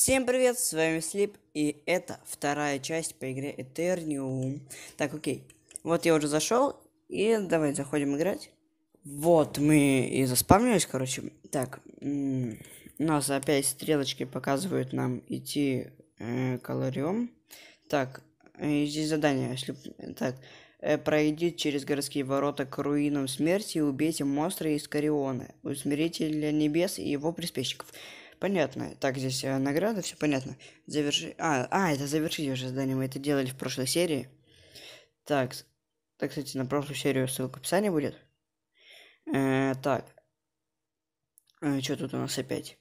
Всем привет, с вами Слип, и это вторая часть по игре Eternium. Так, окей. Вот я уже зашел, и давай заходим играть. Вот, мы и заспавнились, короче. Так, у нас опять стрелочки показывают нам идти э, колориум. Так, э, здесь задание. Слип. Так, э, пройдите через городские ворота к руинам смерти и убейте монстра из Кариона, усмирителя небес и его приспешников. Понятно. Так, здесь э, награда, все понятно. Заверши... А, а, это завершить уже задание, мы это делали в прошлой серии. Так, так, кстати, на прошлую серию ссылка в описании будет. Э, так. Э, что тут у нас опять?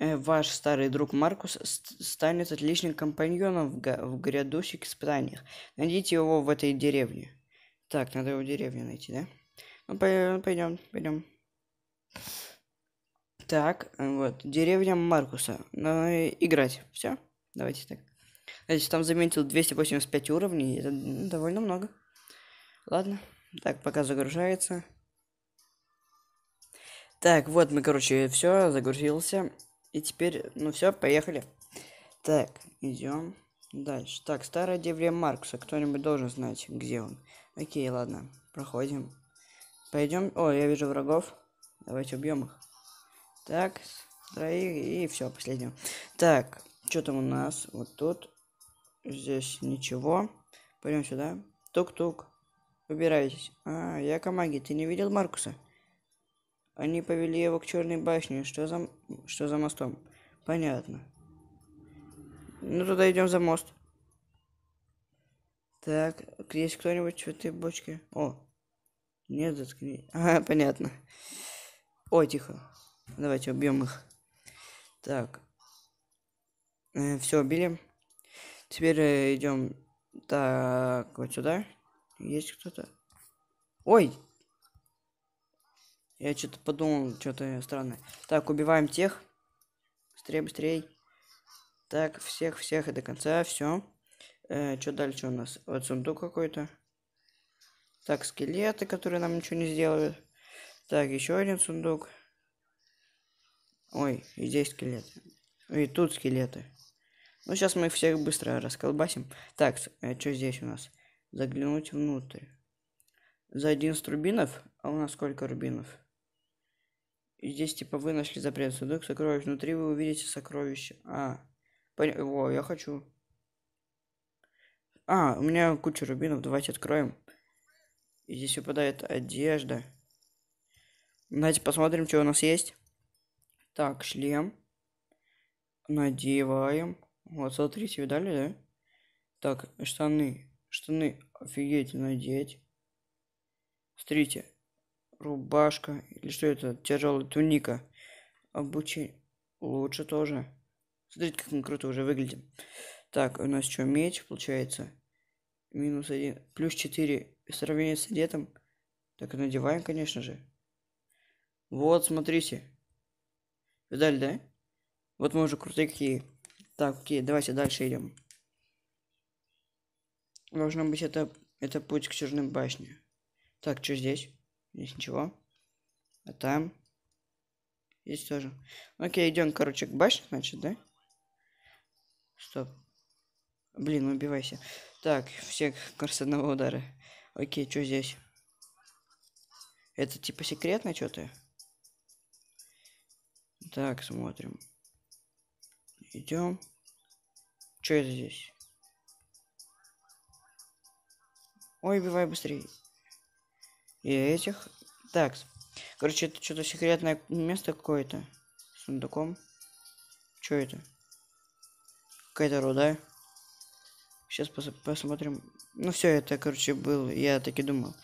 Э, ваш старый друг Маркус станет отличным компаньоном в, в грядущих испытаниях. Найдите его в этой деревне. Так, надо его в деревне найти, да? Ну, пойдем, пойдем. Так, вот, деревня Маркуса. Ну, играть. Все, давайте так. Значит, там заметил 285 уровней, это ну, довольно много. Ладно, так, пока загружается. Так, вот мы, короче, все загрузился. И теперь, ну все, поехали. Так, идем дальше. Так, старая деревня Маркуса, Кто-нибудь должен знать, где он. Окей, ладно, проходим. Пойдем. О, я вижу врагов. Давайте убьем их. Так, троих и все, последнего. Так, что там у нас? Вот тут. Здесь ничего. Пойдем сюда. Тук-тук. Убирайтесь. А, я Камаги, ты не видел Маркуса? Они повели его к черной башне. Что за... Что за мостом? Понятно. Ну, туда идем за мост. Так, есть кто-нибудь в этой бочке? О, нет, заткни. Ага, понятно. О, тихо. Давайте убьем их. Так. Э, все, убили. Теперь э, идем так вот сюда. Есть кто-то? Ой! Я что-то подумал, что-то странное. Так, убиваем тех. Быстрее, быстрее. Так, всех, всех и до конца. Все. Э, что дальше у нас? Вот сундук какой-то. Так, скелеты, которые нам ничего не сделают. Так, еще один сундук. Ой, и здесь скелеты. И тут скелеты. Ну, сейчас мы их всех быстро расколбасим. Так, э, что здесь у нас? Заглянуть внутрь. За 11 рубинов? А у нас сколько рубинов? И здесь, типа, вы нашли запрет сундук сокровищ. Внутри вы увидите сокровище. А, пон... О, я хочу. А, у меня куча рубинов. Давайте откроем. И здесь выпадает одежда. Давайте посмотрим, что у нас есть. Так, шлем. Надеваем. Вот, смотрите, видали, да? Так, штаны. Штаны офигеть надеть. Смотрите. Рубашка. Или что это? Тяжелая туника. Обучение. Лучше тоже. Смотрите, как мы круто уже выглядим. Так, у нас что, меч получается? Минус один. Плюс четыре, в сравнении с летом. Так, надеваем, конечно же. Вот, смотрите. Видали, да? Вот мы уже крутые какие. Так, окей, давайте дальше идем. Должно быть это, это путь к черной башне. Так, что здесь? Здесь ничего. А там? Здесь тоже. Окей, идем, короче, к башне, значит, да? Стоп. Блин, убивайся. Так, всех с одного удара. Окей, что здесь? Это типа секретно что-то? Так, смотрим. Идем. Что это здесь? Ой, убивай быстрее. И этих. Так. Короче, это что-то секретное место какое-то. С сундуком. Что это? Какая-то руда. Сейчас пос посмотрим. Ну все, это, короче, был. Я так и думал.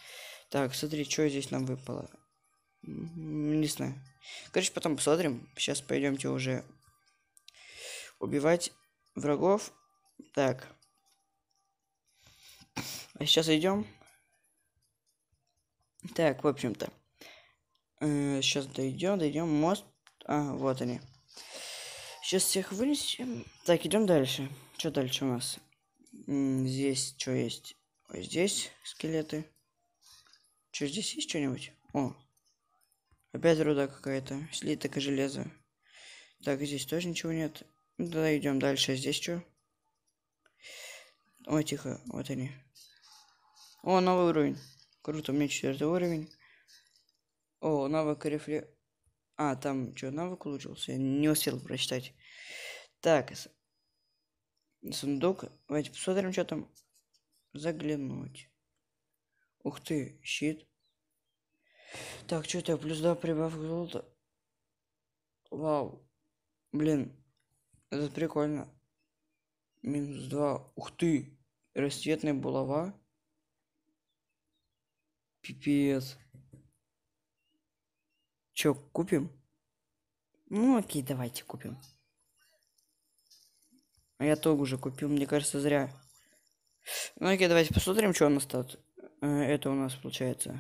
Так, смотри, что здесь нам выпало. Не знаю. Короче, потом посмотрим. Сейчас пойдемте уже убивать врагов. Так. А сейчас идем. Так, в общем-то. Э, сейчас дойдем, дойдем. Мост. А, вот они. Сейчас всех вынесем. Так, идем дальше. Что дальше у нас? здесь что есть? Ой, здесь скелеты. Что, здесь есть что-нибудь? О, Опять руда какая-то. Слиток и железо. Так, здесь тоже ничего нет. Ну, да идем дальше. А здесь что? Ой, тихо. Вот они. О, новый уровень. Круто, у меня четвертый уровень. О, навык рефле... А, там что, навык улучшился? Я не успел прочитать. Так, сундук. Давайте посмотрим, что там. Заглянуть. Ух ты, щит. Так, что это? Плюс 2 прибавка золота. Вау. Блин. Это прикольно. Минус 2. Ух ты. Расцветная булава. Пипец. Чё, купим? Ну окей, давайте купим. А я тоже уже купил, мне кажется, зря. Ну окей, давайте посмотрим, что у нас тут. Э, это у нас получается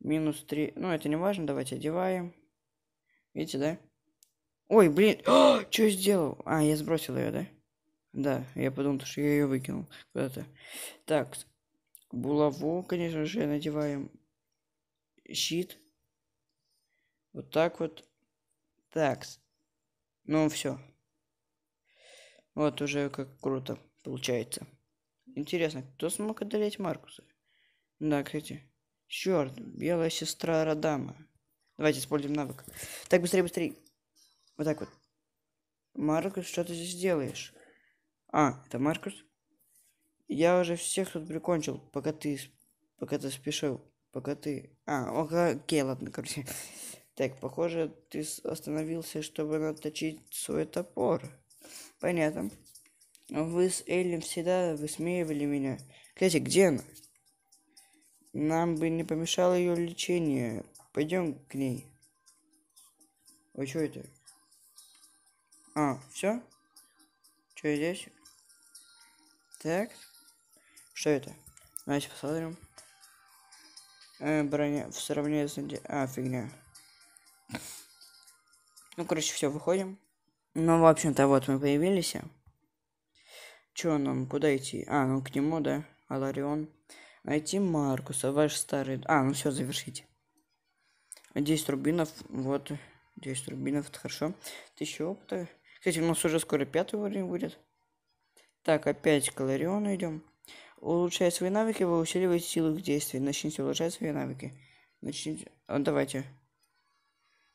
минус 3. Ну, это не важно, давайте одеваем. Видите, да? Ой, блин, что я сделал? А, я сбросил ее, да? Да, я подумал, что я ее выкинул куда-то. Так, булаву, конечно же, надеваем. Щит. Вот так вот. Так. Ну, все. Вот уже как круто получается. Интересно, кто смог одолеть Маркуса? Да, кстати. Черт, белая сестра Радама. Давайте используем навык. Так, быстрее, быстрее. Вот так вот. Маркус, что ты здесь делаешь? А, это Маркус? Я уже всех тут прикончил, пока ты... Пока ты спешил. Пока ты... А, окей, ладно, короче. Так, похоже, ты остановился, чтобы наточить свой топор. Понятно. Вы с Эллен всегда высмеивали меня. Кстати, где она? Нам бы не помешало ее лечение. Пойдем к ней. А что это? А, все? Что здесь? Так. Что это? Давайте посмотрим. Э, броня в сравнении с... А, фигня. Ну, короче, все, выходим. Ну, в общем-то, вот мы появились. Чё нам, куда идти? А, ну к нему, да, Аларион. Найти Маркуса, ваш старый... А, ну все, завершите. 10 рубинов, вот. 10 рубинов, это хорошо. 1000 опыта. Кстати, у нас уже скоро пятый уровень будет. Так, опять к Лариону идем. Улучшая свои навыки, вы усиливаете силу их действий. Начните улучшать свои навыки. Начните... А, давайте.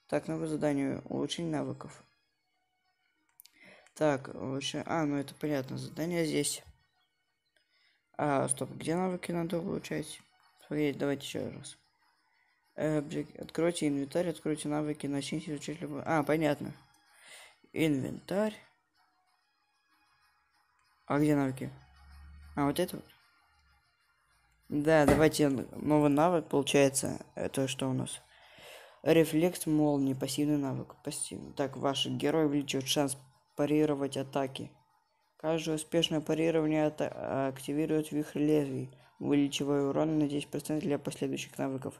Так, новое задание. Улучшение навыков. Так, лучше... А, ну это понятно. Задание здесь. А, стоп, где навыки надо получать? Смотреть, давайте еще раз. Э, откройте инвентарь, откройте навыки, начните изучать любой... А, понятно. Инвентарь. А где навыки? А, вот это вот. Да, давайте новый навык, получается, это что у нас? Рефлекс молнии, пассивный навык. Пассивный. Так, ваш герой увеличивает шанс парировать атаки. Каждое успешное парирование это активирует вихрь лезвий, увеличивая урон на 10% для последующих навыков.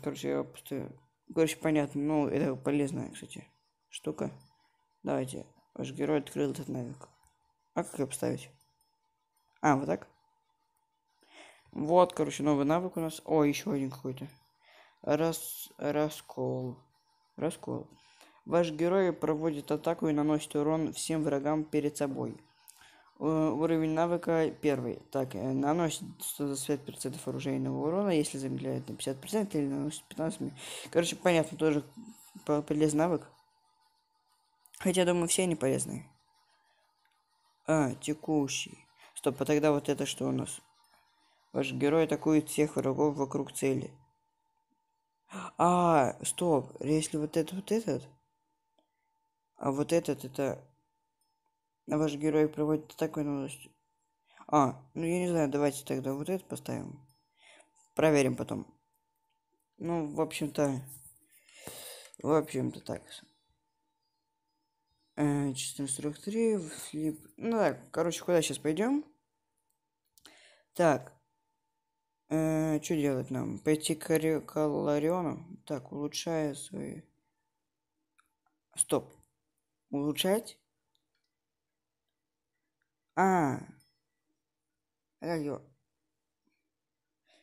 Короче, я просто... Короче, понятно. Ну, это полезная, кстати, штука. Давайте. Ваш герой открыл этот навык. А как его поставить? А, вот так? Вот, короче, новый навык у нас. О, еще один какой-то. Рас Раскол. Раскол. Ваш герой проводит атаку и наносит урон всем врагам перед собой. Э, уровень навыка первый. Так, э, наносит 125% оружейного урона, если замедляет на 50% или наносит 15%. Короче, понятно, тоже полезный навык. Хотя, думаю, все они полезные. А, текущий. Стоп, а тогда вот это что у нас? Ваш герой атакует всех врагов вокруг цели. А, стоп, если вот этот, вот этот, а вот этот, это... Ваш герой проводит такой новостью. А, ну я не знаю, давайте тогда вот этот поставим. Проверим потом. Ну, в общем-то... В общем-то так. Э, 14.43, флип... Ну так, короче, куда сейчас пойдем? Так. Э, что делать нам? Пойти к Лариону? Так, улучшая свои... Стоп улучшать. А, радио.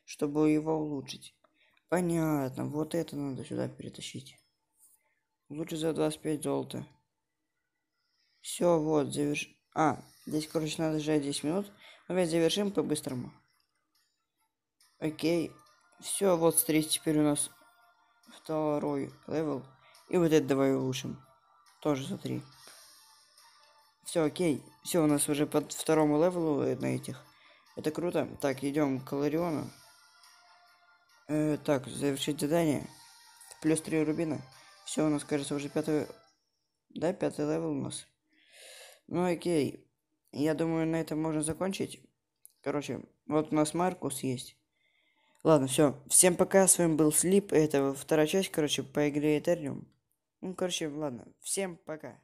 Чтобы его улучшить. Понятно, вот это надо сюда перетащить. Лучше за 25 золота. Все, вот, заверш... А, здесь, короче, надо ждать 10 минут. Опять завершим по-быстрому. Окей. Все, вот, смотрите, теперь у нас второй левел. И вот это давай улучшим. Тоже за три Все, окей. Все, у нас уже по второму левелу э, на этих. Это круто. Так, идем к Лариону. Э, так, завершить задание. Плюс три рубина. Все, у нас, кажется, уже пятый... Да, пятый левел у нас. Ну, окей. Я думаю, на этом можно закончить. Короче, вот у нас Маркус есть. Ладно, все. Всем пока, с вами был Слип. Это вторая часть, короче, по игре Этериум ну, короче, ладно. Всем пока.